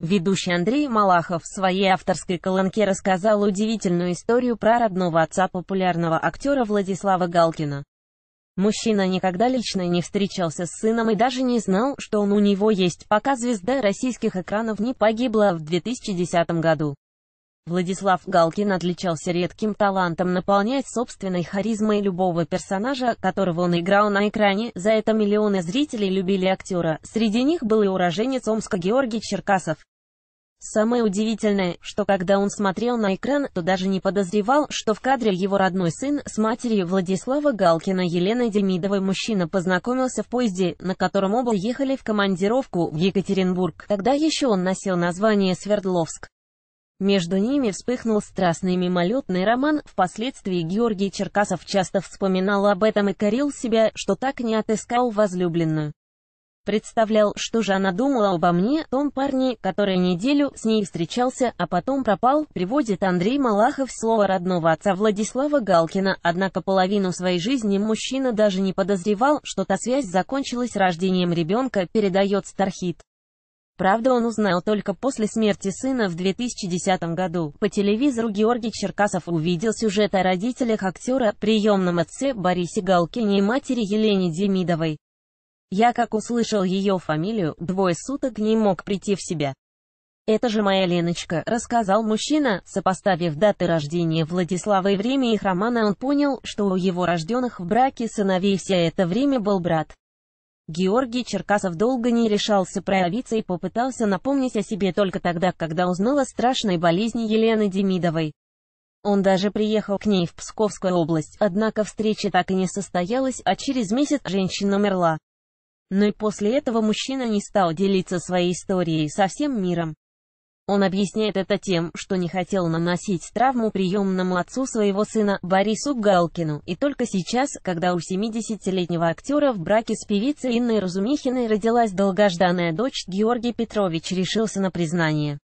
Ведущий Андрей Малахов в своей авторской колонке рассказал удивительную историю про родного отца популярного актера Владислава Галкина. Мужчина никогда лично не встречался с сыном и даже не знал, что он у него есть, пока звезда российских экранов не погибла в 2010 году. Владислав Галкин отличался редким талантом наполнять собственной харизмой любого персонажа, которого он играл на экране, за это миллионы зрителей любили актера, среди них был и уроженец Омска Георгий Черкасов. Самое удивительное, что когда он смотрел на экран, то даже не подозревал, что в кадре его родной сын с матерью Владислава Галкина Еленой Демидовой мужчина познакомился в поезде, на котором оба ехали в командировку в Екатеринбург. Тогда еще он носил название Свердловск. Между ними вспыхнул страстный мимолетный роман, впоследствии Георгий Черкасов часто вспоминал об этом и корил себя, что так не отыскал возлюбленную представлял, что же она думала обо мне, том парне, который неделю с ней встречался, а потом пропал, приводит Андрей Малахов слово родного отца Владислава Галкина, однако половину своей жизни мужчина даже не подозревал, что та связь закончилась рождением ребенка, передает Стархит. Правда, он узнал только после смерти сына в 2010 году. По телевизору Георгий Черкасов увидел сюжет о родителях актера, приемном отце Борисе Галкине и матери Елене Демидовой. Я как услышал ее фамилию, двое суток не мог прийти в себя. «Это же моя Леночка», — рассказал мужчина, сопоставив даты рождения Владислава и время их романа он понял, что у его рожденных в браке сыновей все это время был брат. Георгий Черкасов долго не решался проявиться и попытался напомнить о себе только тогда, когда узнал о страшной болезни Елены Демидовой. Он даже приехал к ней в Псковскую область, однако встреча так и не состоялась, а через месяц женщина умерла. Но и после этого мужчина не стал делиться своей историей со всем миром. Он объясняет это тем, что не хотел наносить травму приемному отцу своего сына, Борису Галкину, и только сейчас, когда у 70-летнего актера в браке с певицей Инной Разумихиной родилась долгожданная дочь, Георгий Петрович решился на признание.